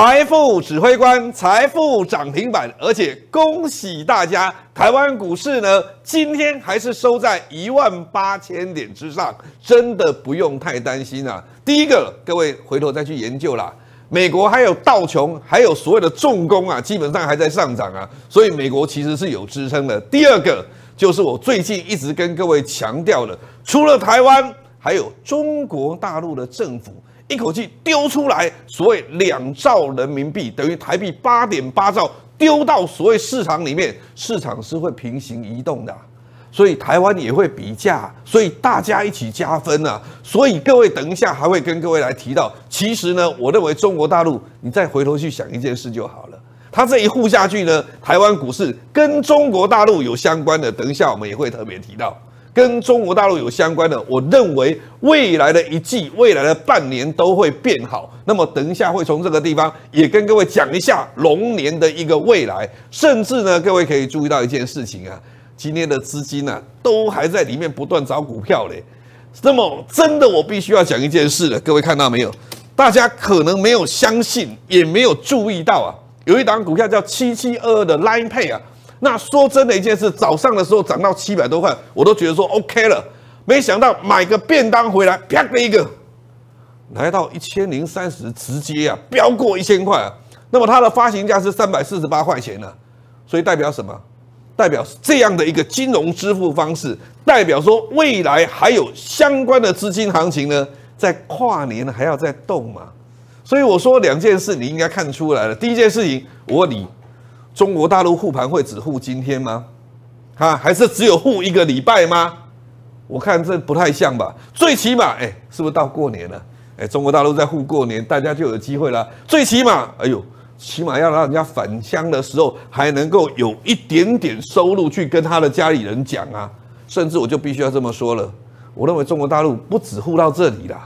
财富指挥官，财富涨停板，而且恭喜大家，台湾股市呢今天还是收在一万八千点之上，真的不用太担心啊。第一个，各位回头再去研究啦。美国还有道琼，还有所有的重工啊，基本上还在上涨啊，所以美国其实是有支撑的。第二个就是我最近一直跟各位强调的，除了台湾，还有中国大陆的政府。一口气丢出来，所谓两兆人民币等于台币八点八兆，丢到所谓市场里面，市场是会平行移动的，所以台湾也会比价，所以大家一起加分啊！所以各位等一下还会跟各位来提到，其实呢，我认为中国大陆，你再回头去想一件事就好了，他这一护下去呢，台湾股市跟中国大陆有相关的，等一下我们也会特别提到。跟中国大陆有相关的，我认为未来的一季、未来的半年都会变好。那么等一下会从这个地方也跟各位讲一下龙年的一个未来。甚至呢，各位可以注意到一件事情啊，今天的资金呢都还在里面不断找股票嘞。那么真的，我必须要讲一件事了，各位看到没有？大家可能没有相信，也没有注意到啊，有一档股票叫七七二二的 Line Pay 啊。那说真的一件事，早上的时候涨到七百多块，我都觉得说 OK 了，没想到买个便当回来啪的一个，来到一千零三十，直接啊飙过一千块啊。那么它的发行价是三百四十八块钱呢，所以代表什么？代表这样的一个金融支付方式，代表说未来还有相关的资金行情呢，在跨年还要再动嘛？所以我说两件事，你应该看出来了。第一件事情，我问你。中国大陆护盘会只护今天吗？啊，还是只有护一个礼拜吗？我看这不太像吧。最起码，哎，是不是到过年了？哎，中国大陆在护过年，大家就有机会了。最起码，哎呦，起码要让人家返乡的时候还能够有一点点收入去跟他的家里人讲啊。甚至我就必须要这么说了，我认为中国大陆不止护到这里了。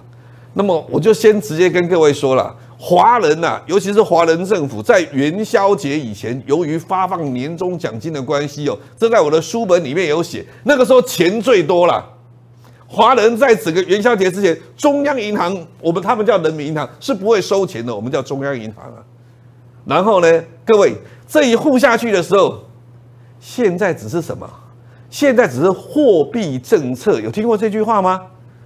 那么，我就先直接跟各位说了。华人呐，尤其是华人政府，在元宵节以前，由于发放年终奖金的关系，哦，这在我的书本里面有写。那个时候钱最多了，华人在整个元宵节之前，中央银行我们他们叫人民银行是不会收钱的，我们叫中央银行啊。然后呢，各位这一户下去的时候，现在只是什么？现在只是货币政策。有听过这句话吗？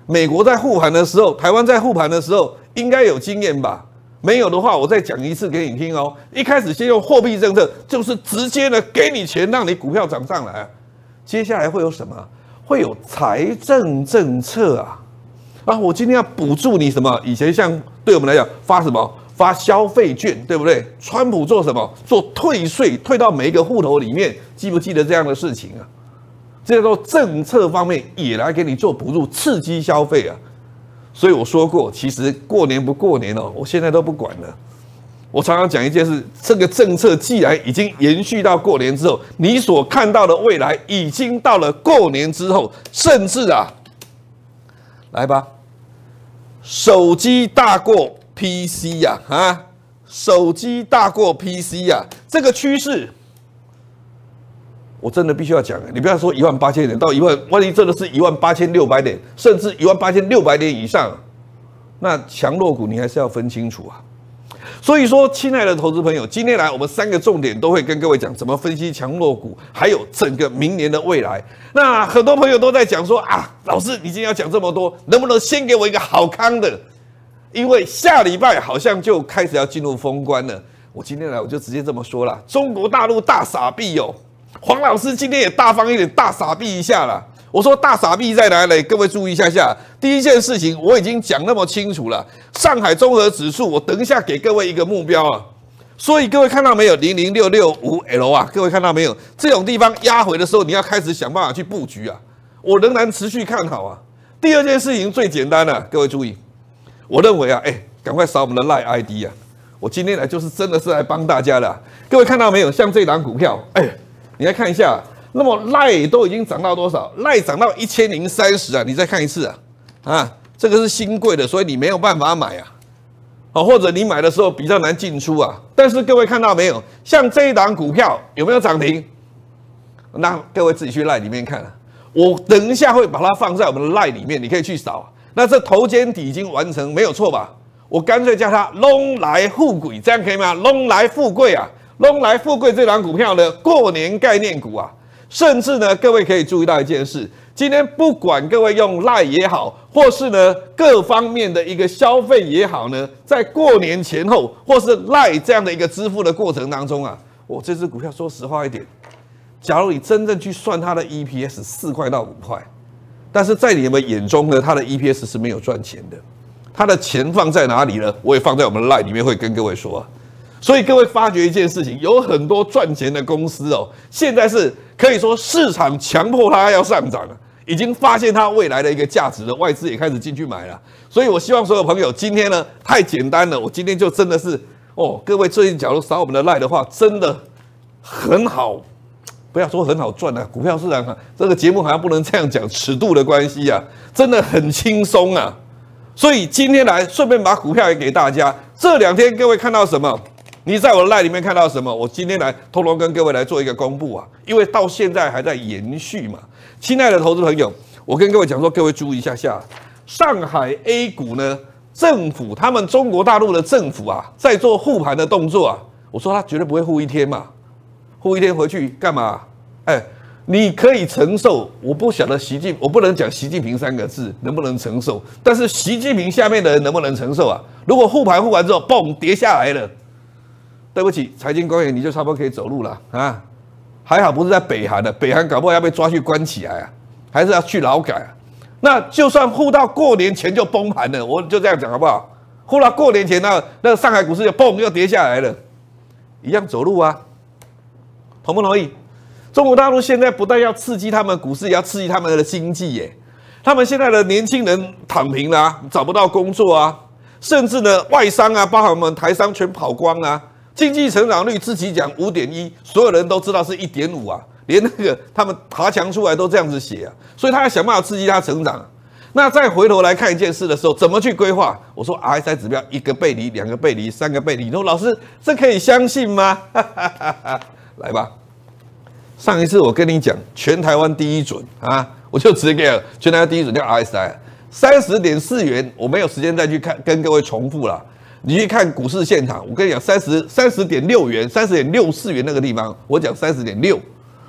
美国在护盘的时候，台湾在护盘的时候，应该有经验吧？没有的话，我再讲一次给你听哦。一开始先用货币政策，就是直接的给你钱，让你股票涨上来。接下来会有什么？会有财政政策啊！啊，我今天要补助你什么？以前像对我们来讲发什么发消费券，对不对？川普做什么？做退税，退到每一个户头里面，记不记得这样的事情啊？这叫做政策方面也来给你做补助，刺激消费啊。所以我说过，其实过年不过年哦，我现在都不管了。我常常讲一件事，这个政策既然已经延续到过年之后，你所看到的未来已经到了过年之后，甚至啊，来吧，手机大过 PC 呀，啊，手机大过 PC 呀，这个趋势。我真的必须要讲，你不要说一万八千点到一万，万一真的是一万八千六百点，甚至一万八千六百点以上，那强弱股你还是要分清楚啊。所以说，亲爱的投资朋友，今天来我们三个重点都会跟各位讲怎么分析强弱股，还有整个明年的未来。那很多朋友都在讲说啊，老师你今天要讲这么多，能不能先给我一个好康的？因为下礼拜好像就开始要进入封关了。我今天来我就直接这么说了，中国大陆大傻逼哟！黄老师今天也大方一点，大傻逼一下了。我说大傻逼在哪里？各位注意一下下。第一件事情我已经讲那么清楚了，上海综合指数，我等一下给各位一个目标啊。所以各位看到没有，零零六六五 L 啊，各位看到没有？这种地方压回的时候，你要开始想办法去布局啊。我仍然持续看好啊。第二件事情最简单了，各位注意，我认为啊，哎，赶快扫我们的 Line ID 啊。我今天来就是真的是来帮大家的。各位看到没有？像这档股票，哎。你来看一下，那么赖都已经涨到多少？赖涨到一千零三十啊！你再看一次啊！啊，这个是新贵的，所以你没有办法买啊，哦，或者你买的时候比较难进出啊。但是各位看到没有？像这一档股票有没有涨停？那各位自己去赖里面看，啊，我等一下会把它放在我们的赖里面，你可以去扫。那这头肩底已经完成，没有错吧？我干脆叫它龙来富贵，这样可以吗？龙来富贵啊！弄来富贵这档股票呢，过年概念股啊，甚至呢，各位可以注意到一件事：今天不管各位用赖也好，或是呢各方面的一个消费也好呢，在过年前后或是赖这样的一个支付的过程当中啊，我这支股票说实话一点，假如你真正去算它的 EPS 四块到五块，但是在你们眼中呢，它的 EPS 是没有赚钱的，它的钱放在哪里呢？我也放在我们赖里面，会跟各位说。所以各位发觉一件事情，有很多赚钱的公司哦，现在是可以说市场强迫它要上涨了，已经发现它未来的一个价值了，外资也开始进去买了。所以，我希望所有朋友今天呢，太简单了，我今天就真的是哦，各位最近假如扫我们的赖的话，真的很好，不要说很好赚啊，股票市场啊，这个节目好像不能这样讲，尺度的关系啊，真的很轻松啊。所以今天来顺便把股票也给大家，这两天各位看到什么？你在我的赖里面看到什么？我今天来通通跟各位来做一个公布啊，因为到现在还在延续嘛。亲爱的投资朋友，我跟各位讲说，各位注意一下下，上海 A 股呢，政府他们中国大陆的政府啊，在做护盘的动作啊。我说他绝对不会护一天嘛，护一天回去干嘛？哎，你可以承受，我不晓得习近，我不能讲习近平三个字能不能承受，但是习近平下面的人能不能承受啊？如果护盘护完之后，嘣跌下来了。对不起，财经官员，你就差不多可以走路了啊！还好不是在北韩的，北韩搞不好要被抓去关起来啊，还是要去劳改啊？那就算护到过年前就崩盘了，我就这样讲好不好？护到过年前，那那上海股市就嘣又跌下来了，一样走路啊？同不同意？中国大陆现在不但要刺激他们股市，也要刺激他们的经济耶！他们现在的年轻人躺平了，找不到工作啊，甚至呢外商啊，包括我们台商全跑光啊！经济成长率自己讲五点一，所有人都知道是一点五啊，连那个他们爬墙出来都这样子写啊，所以他想办法刺激他成长。那再回头来看一件事的时候，怎么去规划？我说 RSI 指标一个背离，两个背离，三个背离。你说老师这可以相信吗？来吧，上一次我跟你讲全台湾第一准啊，我就接给了全台湾第一准叫 RSI 三十点四元，我没有时间再去看跟各位重复了。你去看股市现场，我跟你讲，三十三十点六元，三十点六四元那个地方，我讲三十点六，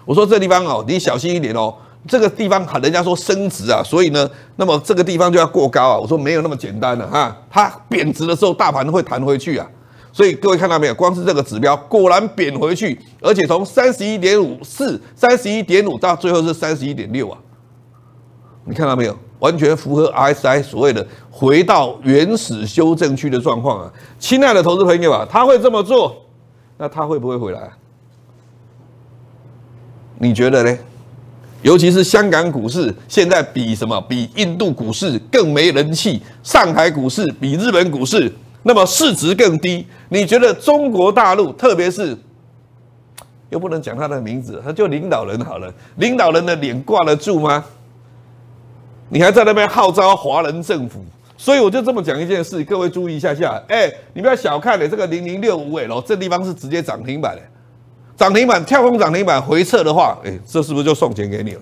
我说这地方哦，你小心一点哦，这个地方喊人家说升值啊，所以呢，那么这个地方就要过高啊，我说没有那么简单了哈，它贬值的时候，大盘会弹回去啊，所以各位看到没有，光是这个指标，果然贬回去，而且从三十一点五四，三十一点五到最后是三十一点六啊，你看到没有？完全符合 RSI 所谓的回到原始修正区的状况啊！亲爱的投资朋友啊，他会这么做，那他会不会回来？你觉得呢？尤其是香港股市现在比什么？比印度股市更没人气，上海股市比日本股市那么市值更低。你觉得中国大陆，特别是又不能讲他的名字，他就领导人好了，领导人的脸挂得住吗？你还在那边号召华人政府，所以我就这么讲一件事，各位注意一下下，哎，你不要小看了这个零零六五尾楼，这地方是直接涨停板，涨停板跳空涨停板回撤的话，哎，这是不是就送钱给你了？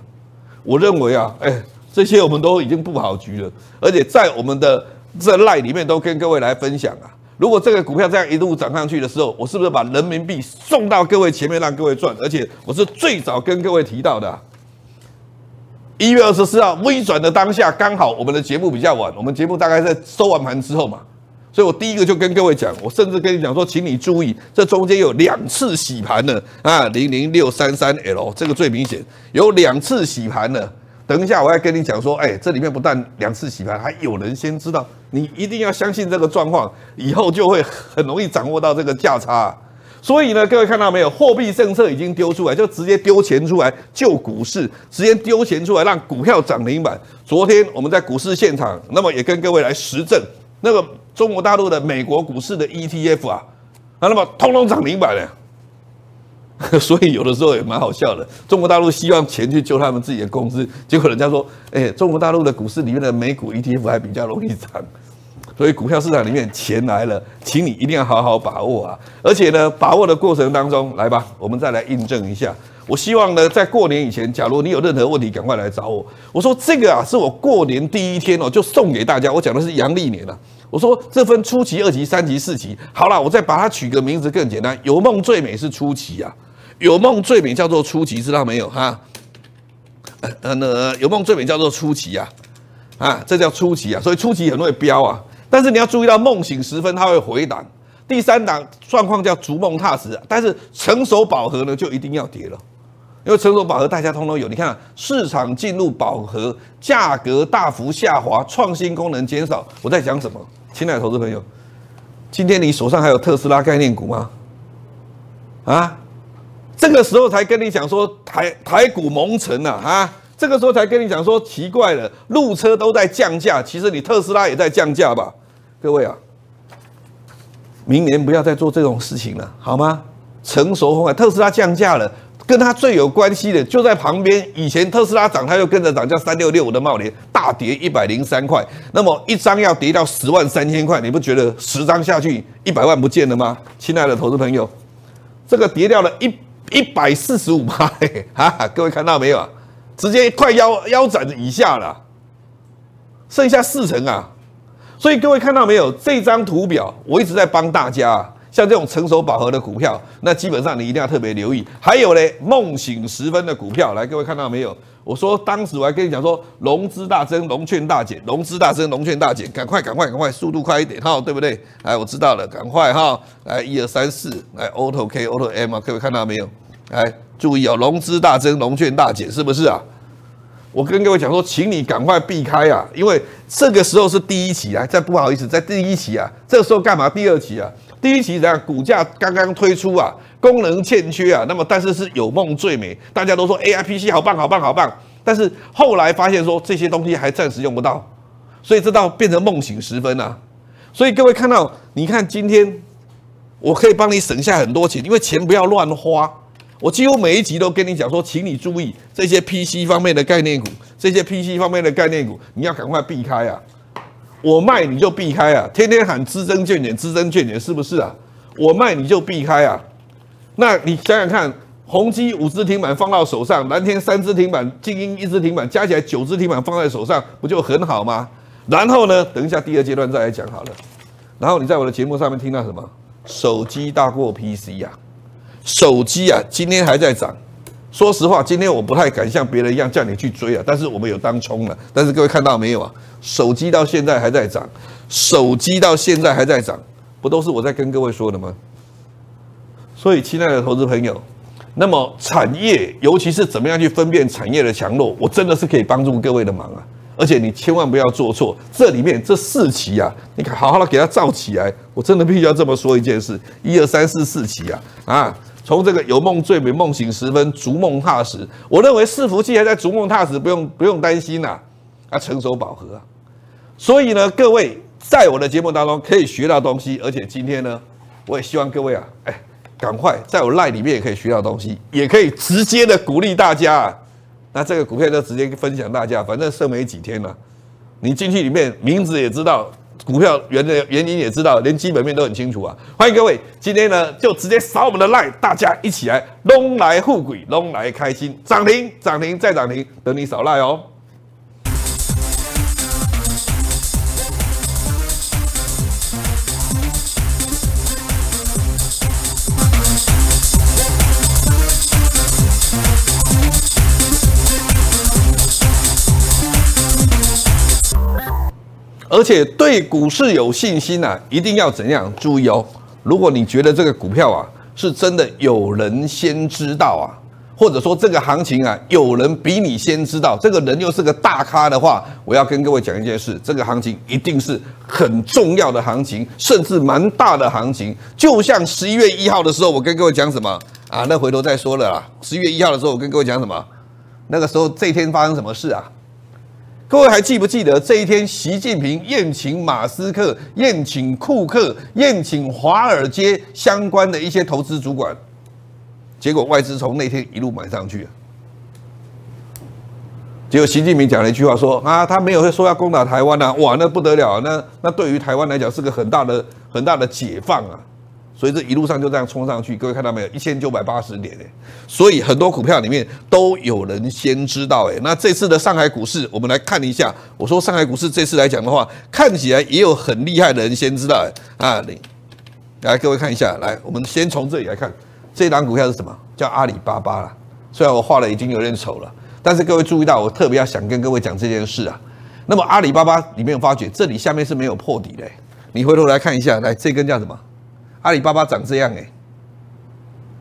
我认为啊，哎，这些我们都已经布好局了，而且在我们的这赖里面都跟各位来分享啊。如果这个股票这样一路涨上去的时候，我是不是把人民币送到各位前面让各位赚？而且我是最早跟各位提到的。一月二十四号微转的当下，刚好我们的节目比较晚，我们节目大概在收完盘之后嘛，所以我第一个就跟各位讲，我甚至跟你讲说，请你注意，这中间有两次洗盘的啊，零零六三三 L 这个最明显，有两次洗盘的。等一下我要跟你讲说，哎，这里面不但两次洗盘，还有人先知道，你一定要相信这个状况，以后就会很容易掌握到这个价差。所以呢，各位看到没有？货币政策已经丢出来，就直接丢钱出来救股市，直接丢钱出来让股票涨停板。昨天我们在股市现场，那么也跟各位来实证，那个中国大陆的美国股市的 ETF 啊，啊，那么通通涨停板了。所以有的时候也蛮好笑的，中国大陆希望钱去救他们自己的工资，结果人家说，哎，中国大陆的股市里面的美股 ETF 还比较容易涨。所以股票市场里面钱来了，请你一定要好好把握啊！而且呢，把握的过程当中，来吧，我们再来印证一下。我希望呢，在过年以前，假如你有任何问题，赶快来找我。我说这个啊，是我过年第一天哦，就送给大家。我讲的是阳历年啊。我说这分初级、二级、三级、四级，好了，我再把它取个名字更简单，有梦最美是初级啊，有梦最美叫做初级，知道没有哈？呃，有梦最美叫做初级啊，啊，这叫初级啊，所以初级很容易标啊。但是你要注意到，梦醒时分它会回档，第三档状况叫逐梦踏实。但是成熟饱和呢，就一定要跌了，因为成熟饱和大家通通有。你看市场进入饱和，价格大幅下滑，创新功能减少。我在讲什么？亲爱的投资朋友，今天你手上还有特斯拉概念股吗？啊，这个时候才跟你讲说台台股蒙尘了啊，这个时候才跟你讲说奇怪了，路车都在降价，其实你特斯拉也在降价吧？各位啊，明年不要再做这种事情了，好吗？成熟风啊，特斯拉降价了，跟它最有关系的就在旁边。以前特斯拉涨，它就跟着涨价。三六六五的茂联大跌一百零三块，那么一张要跌到十万三千块，你不觉得十张下去一百万不见了吗？亲爱的投资朋友，这个跌掉了一一百四十五块 哈，各位看到没有？直接快腰腰斩以下了，剩下四成啊！所以各位看到没有？这张图表我一直在帮大家啊，像这种成熟饱和的股票，那基本上你一定要特别留意。还有嘞，梦醒时分的股票，来各位看到没有？我说当时我还跟你讲说，融资大增，融券大减，融资大增，融券大减，赶快赶快赶快，速度快一点哈，对不对？来，我知道了，赶快哈，来一二三四，来 Auto K Auto M，各位看到没有？来注意哦，融资大增，融券大减，是不是啊？我跟各位讲说，请你赶快避开啊，因为这个时候是第一期啊。再不好意思，在第一期啊，这时候干嘛？第二期啊，第一期人样？股价刚刚推出啊，功能欠缺啊，那么但是是有梦最美，大家都说 AIPC 好棒好棒好棒，但是后来发现说这些东西还暂时用不到，所以这到变成梦醒时分啊。所以各位看到，你看今天我可以帮你省下很多钱，因为钱不要乱花。我几乎每一集都跟你讲说，请你注意这些 PC 方面的概念股，这些 PC 方面的概念股，你要赶快避开啊！我卖你就避开啊！天天喊知增见顶，知增见顶是不是啊？我卖你就避开啊！那你想想看，宏基五只停板放到手上，蓝天三只停板，精英一只停板，加起来九只停板放在手上，不就很好吗？然后呢，等一下第二阶段再来讲好了。然后你在我的节目上面听到什么？手机大过 PC 呀？手机啊，今天还在涨。说实话，今天我不太敢像别人一样叫你去追啊，但是我们有当冲了。但是各位看到没有啊？手机到现在还在涨，手机到现在还在涨，不都是我在跟各位说的吗？所以，亲爱的投资朋友，那么产业，尤其是怎么样去分辨产业的强弱，我真的是可以帮助各位的忙啊。而且你千万不要做错，这里面这四期啊，你好好的给它造起来。我真的必须要这么说一件事：一二三四四期啊，啊。从这个有梦最美，梦醒时分逐梦踏实。我认为四福器还在逐梦踏实，不用不用担心呐，啊，成熟饱和。所以呢，各位在我的节目当中可以学到东西，而且今天呢，我也希望各位啊，哎，赶快在我赖里面也可以学到东西，也可以直接的鼓励大家啊。那这个股票就直接分享大家，反正剩没几天了，你进去里面名字也知道。股票原的原因也知道，连基本面都很清楚啊！欢迎各位，今天呢就直接扫我们的赖，大家一起来弄来富贵，弄来开心，涨停涨停再涨停，等你扫赖哦。而且对股市有信心呐，一定要怎样注意哦？如果你觉得这个股票啊是真的有人先知道啊，或者说这个行情啊有人比你先知道，这个人又是个大咖的话，我要跟各位讲一件事：这个行情一定是很重要的行情，甚至蛮大的行情。就像十一月一号的时候，我跟各位讲什么啊？那回头再说了。啦。十一月一号的时候，我跟各位讲什么？那个时候这天发生什么事啊？各位还记不记得这一天，习近平宴请马斯克、宴请库克、宴请华尔街相关的一些投资主管，结果外资从那天一路买上去了。结果习近平讲了一句话，说：“啊，他没有说要攻打台湾啊，哇，那不得了，那那对于台湾来讲是个很大的、很大的解放啊。”所以这一路上就这样冲上去，各位看到没有？一千九百八十点哎，所以很多股票里面都有人先知道哎。那这次的上海股市，我们来看一下。我说上海股市这次来讲的话，看起来也有很厉害的人先知道哎啊，来各位看一下，来我们先从这里来看，这档股票是什么？叫阿里巴巴啦。虽然我画了已经有点丑了，但是各位注意到，我特别要想跟各位讲这件事啊。那么阿里巴巴里面发觉，这里下面是没有破底的。你回头来看一下，来这根叫什么？阿里巴巴长这样哎，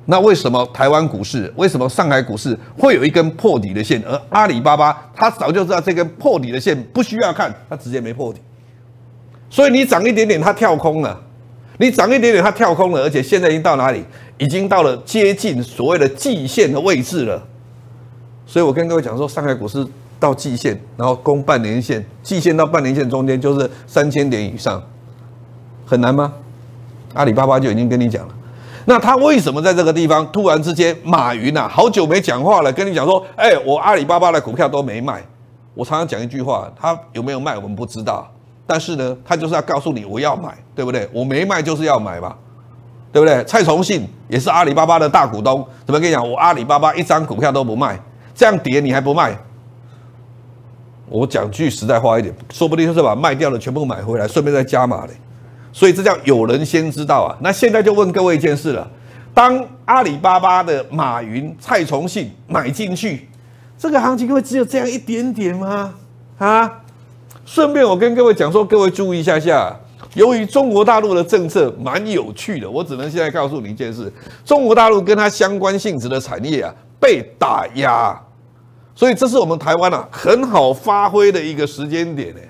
那为什么台湾股市、为什么上海股市会有一根破底的线？而阿里巴巴，它早就知道这根破底的线不需要看，它直接没破底。所以你涨一点点，它跳空了；你涨一点点，它跳空了，而且现在已经到哪里？已经到了接近所谓的季线的位置了。所以我跟各位讲说，上海股市到季线，然后攻半年线，季线到半年线中间就是三千点以上，很难吗？阿里巴巴就已经跟你讲了，那他为什么在这个地方突然之间，马云呐好久没讲话了，跟你讲说，哎，我阿里巴巴的股票都没卖，我常常讲一句话，他有没有卖我们不知道，但是呢，他就是要告诉你我要买，对不对？我没卖就是要买嘛，对不对？蔡崇信也是阿里巴巴的大股东，怎么跟你讲？我阿里巴巴一张股票都不卖，这样跌你还不卖？我讲句实在话一点，说不定就是把卖掉的全部买回来，顺便再加码嘞。所以这叫有人先知道啊！那现在就问各位一件事了：当阿里巴巴的马云、蔡崇信买进去，这个行情会只有这样一点点吗？啊！顺便我跟各位讲说，各位注意一下下，由于中国大陆的政策蛮有趣的，我只能现在告诉你一件事：中国大陆跟它相关性质的产业啊被打压，所以这是我们台湾啊很好发挥的一个时间点呢。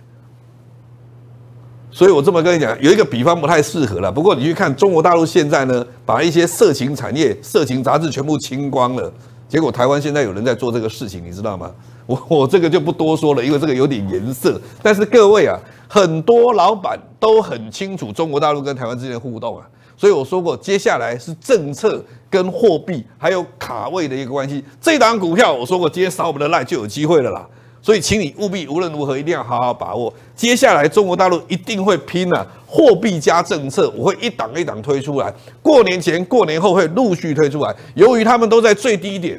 所以，我这么跟你讲，有一个比方不太适合了。不过，你去看中国大陆现在呢，把一些色情产业、色情杂志全部清光了，结果台湾现在有人在做这个事情，你知道吗？我 我这个就不多说了，因为这个有点颜色。但是各位啊，很多老板都很清楚中国大陆跟台湾之间的互动啊。所以我说过，接下来是政策跟货币还有卡位的一个关系。这档股票我说过，今天扫我们的赖就有机会了啦。所以，请你务必无论如何一定要好好把握。接下来，中国大陆一定会拼了货币加政策，我会一档一档推出来。过年前、过年后会陆续推出来。由于他们都在最低点，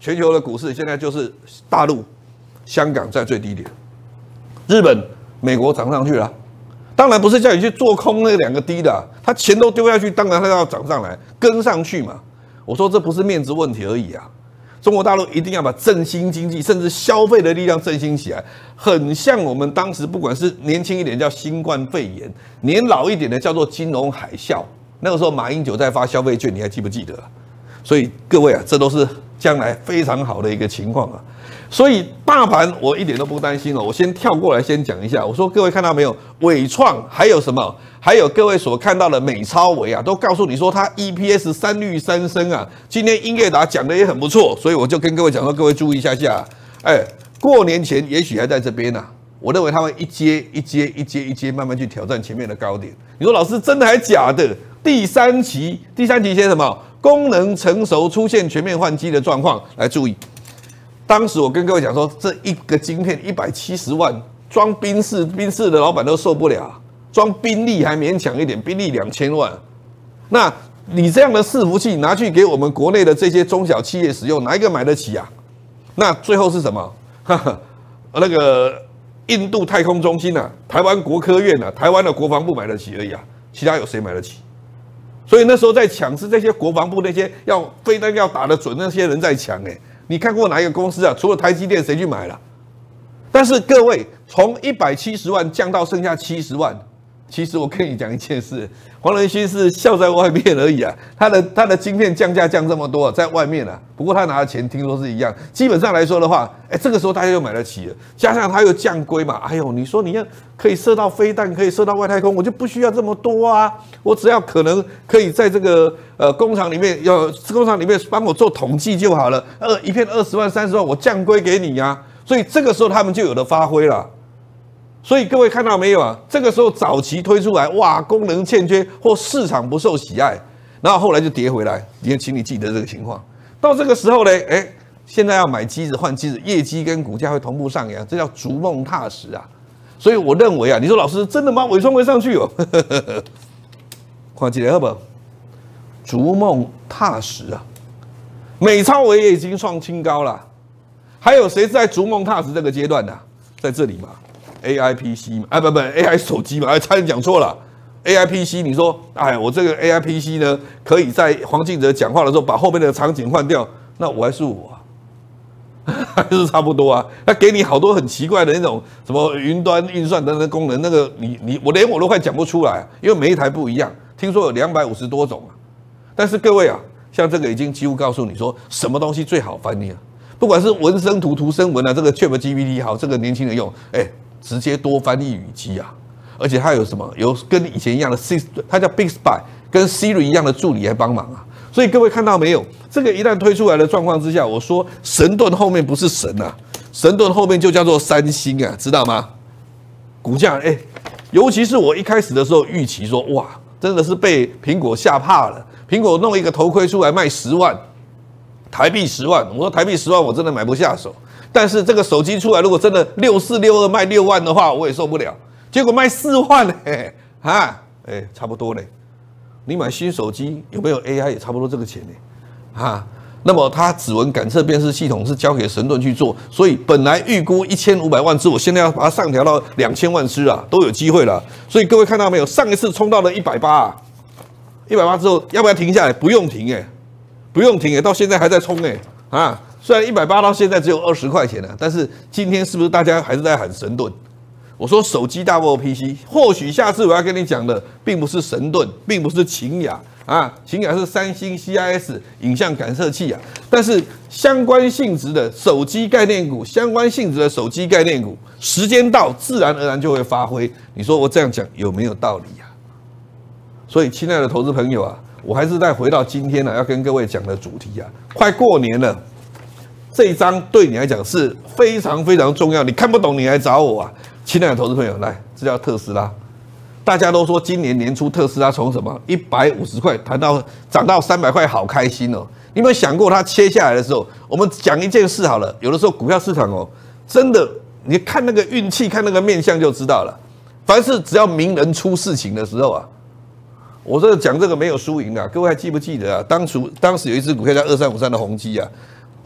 全球的股市现在就是大陆、香港在最低点，日本、美国涨上去了。当然不是叫你去做空那两个低的，他钱都丢下去，当然他要涨上来，跟上去嘛。我说这不是面子问题而已啊。中国大陆一定要把振兴经济，甚至消费的力量振兴起来，很像我们当时不管是年轻一点叫新冠肺炎，年老一点的叫做金融海啸。那个时候马英九在发消费券，你还记不记得？所以各位啊，这都是将来非常好的一个情况啊。所以大盘我一点都不担心哦，我先跳过来先讲一下。我说各位看到没有，伟创还有什么，还有各位所看到的美超维啊，都告诉你说它 EPS 三率三升啊。今天英业达讲的也很不错，所以我就跟各位讲说，各位注意一下下，哎，过年前也许还在这边啊。我认为他会一接一接一接一接慢慢去挑战前面的高点。你说老师真的还假的？第三期第三期些什么功能成熟，出现全面换机的状况，来注意。当时我跟各位讲说，这一个晶片一百七十万，装兵士兵士的老板都受不了，装兵力还勉强一点，兵力两千万，那你这样的伺服器拿去给我们国内的这些中小企业使用，哪一个买得起啊？那最后是什么？哈哈，那个印度太空中心呐，台湾国科院呐，台湾的国防部买得起而已啊，其他有谁买得起？所以那时候在抢是这些国防部那些要非但要打得准那些人在抢哎。你看过哪一个公司啊？除了台积电，谁去买了？但是各位，从一百七十万降到剩下七十万。其实我跟你讲一件事，黄仁勋是笑在外面而已啊，他的他的晶片降价降这么多，在外面啊。不过他拿的钱听说是一样，基本上来说的话，哎，这个时候大家就买得起了，加上他又降规嘛，哎呦，你说你要可以射到飞弹，可以射到外太空，我就不需要这么多啊，我只要可能可以在这个呃工厂里面要工厂里面帮我做统计就好了，二一片二十万三十万，我降规给你呀，所以这个时候他们就有的发挥了。所以各位看到没有啊？这个时候早期推出来，哇，功能欠缺或市场不受喜爱，然后后来就跌回来。也请你记得这个情况。到这个时候呢，哎，现在要买机子换机子，业绩跟股价会同步上扬，这叫逐梦踏实啊。所以我认为啊，你说老师真的吗？伪装会上去哦，快 起来，二不？逐梦踏实啊。美超我也已经创新高了，还有谁在逐梦踏实这个阶段呢？在这里嘛。A I P C 嘛，哎不不，A I 手机嘛，哎差点讲错了。A I P C，你说，哎，我这个 A I P C 呢，可以在黄敬哲讲话的时候把后面的场景换掉，那我还是我、啊，还是差不多啊。他给你好多很奇怪的那种什么云端运算等等功能，那个你你我连我都快讲不出来，因为每一台不一样。听说有两百五十多种啊。但是各位啊，像这个已经几乎告诉你说，什么东西最好翻译啊？不管是文生图、图生文啊，这个 Chat G P T 好，这个年轻人用，哎。直接多翻译语机啊，而且它有什么有跟以前一样的 s i r 它叫 Big Spy，跟 Siri 一样的助理来帮忙啊。所以各位看到没有，这个一旦推出来的状况之下，我说神盾后面不是神呐，神盾后面就叫做三星啊，知道吗？股价哎，尤其是我一开始的时候预期说，哇，真的是被苹果吓怕了。苹果弄一个头盔出来卖十万台币十万，我说台币十万我真的买不下手。但是这个手机出来，如果真的六四六二卖六万的话，我也受不了。结果卖四万嘞，啊，哎，差不多嘞。你买新手机有没有 AI 也差不多这个钱呢。啊，那么它指纹感测辨识系统是交给神盾去做，所以本来预估一千五百万只，我现在要把它上调到两千万只啊，都有机会了。所以各位看到没有，上一次冲到了一百八，一百八之后要不要停下来？不用停哎，不用停哎，到现在还在冲哎，啊。虽然一百八到现在只有二十块钱了，但是今天是不是大家还是在喊神盾？我说手机大过 PC，或许下次我要跟你讲的，并不是神盾，并不是秦雅啊，秦雅是三星 CIS 影像感测器啊，但是相关性质的手机概念股，相关性质的手机概念股，时间到自然而然就会发挥。你说我这样讲有没有道理呀？所以，亲爱的投资朋友啊，我还是再回到今天呢，要跟各位讲的主题啊，快过年了。这一张对你来讲是非常非常重要，你看不懂你来找我啊，亲爱的投资朋友，来，这叫特斯拉。大家都说今年年初特斯拉从什么一百五十块谈到涨到三百块，好开心哦。你有没有想过它切下来的时候？我们讲一件事好了，有的时候股票市场哦，真的你看那个运气，看那个面相就知道了。凡是只要名人出事情的时候啊，我这讲这个没有输赢啊，各位还记不记得啊？当初当时有一只股票叫二三五三的宏基啊。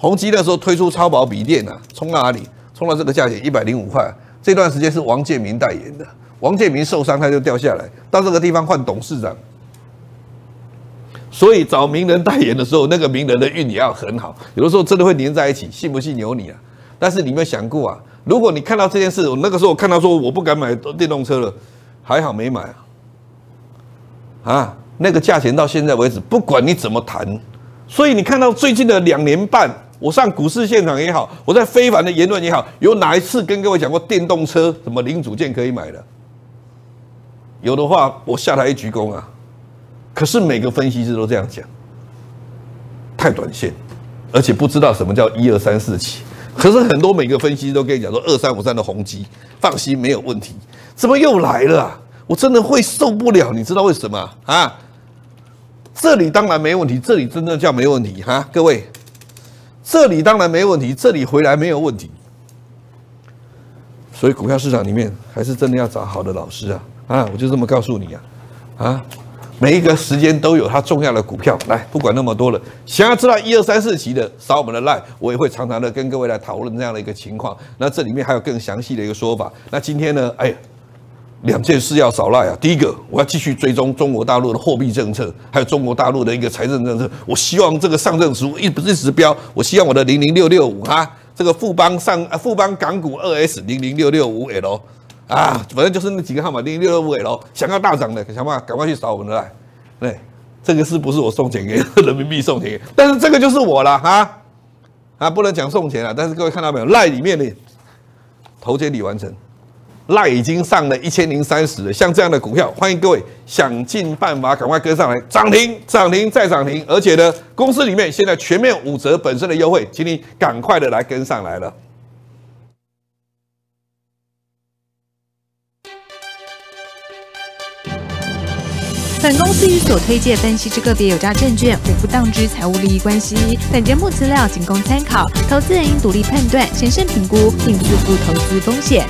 宏基那时候推出超薄笔电呢，冲哪里？冲到这个价钱一百零五块。这段时间是王建民代言的，王建民受伤他就掉下来，到这个地方换董事长。所以找名人代言的时候，那个名人的运也要很好。有的时候真的会黏在一起，信不信由你啊？但是你有没有想过啊？如果你看到这件事，我那个时候看到说，我不敢买电动车了，还好没买啊。啊，那个价钱到现在为止，不管你怎么谈，所以你看到最近的两年半。我上股市现场也好，我在非凡的言论也好，有哪一次跟各位讲过电动车什么零组件可以买的？有的话，我下来一鞠躬啊。可是每个分析师都这样讲，太短线，而且不知道什么叫一二三四七。可是很多每个分析师都跟你讲说，二三五三的宏基，放心没有问题。怎么又来了？我真的会受不了，你知道为什么啊？这里当然没问题，这里真的叫没问题哈，各位。这里当然没问题，这里回来没有问题。所以股票市场里面还是真的要找好的老师啊！啊，我就这么告诉你啊！啊，每一个时间都有它重要的股票来，不管那么多了。想要知道一二三四级的，扫我们的赖，我也会常常的跟各位来讨论这样的一个情况。那这里面还有更详细的一个说法。那今天呢？哎。两件事要找赖啊！第一个，我要继续追踪中国大陆的货币政策，还有中国大陆的一个财政政策。我希望这个上证指数一一直飙，我希望我的零零六六五哈，这个富邦上富邦港股二 S 零零六六五 L 啊，反正就是那几个号码零零六六五 L，想要大涨的想办法赶快去找我们的赖。对，这个是不是我送钱给人民币送钱？但是这个就是我了哈啊，不能讲送钱了。但是各位看到没有，赖里面的头接底完成。赖已经上了一千零三十了，像这样的股票，欢迎各位想尽办法赶快跟上来，涨停、涨停再涨停，而且呢，公司里面现在全面五折本身的优惠，请你赶快的来跟上来了。本公司与所推介、分析之个别有价证券无不当之财务利益关系，本节目资料仅供参考，投资人应独立判断、审慎评估并自负投资风险。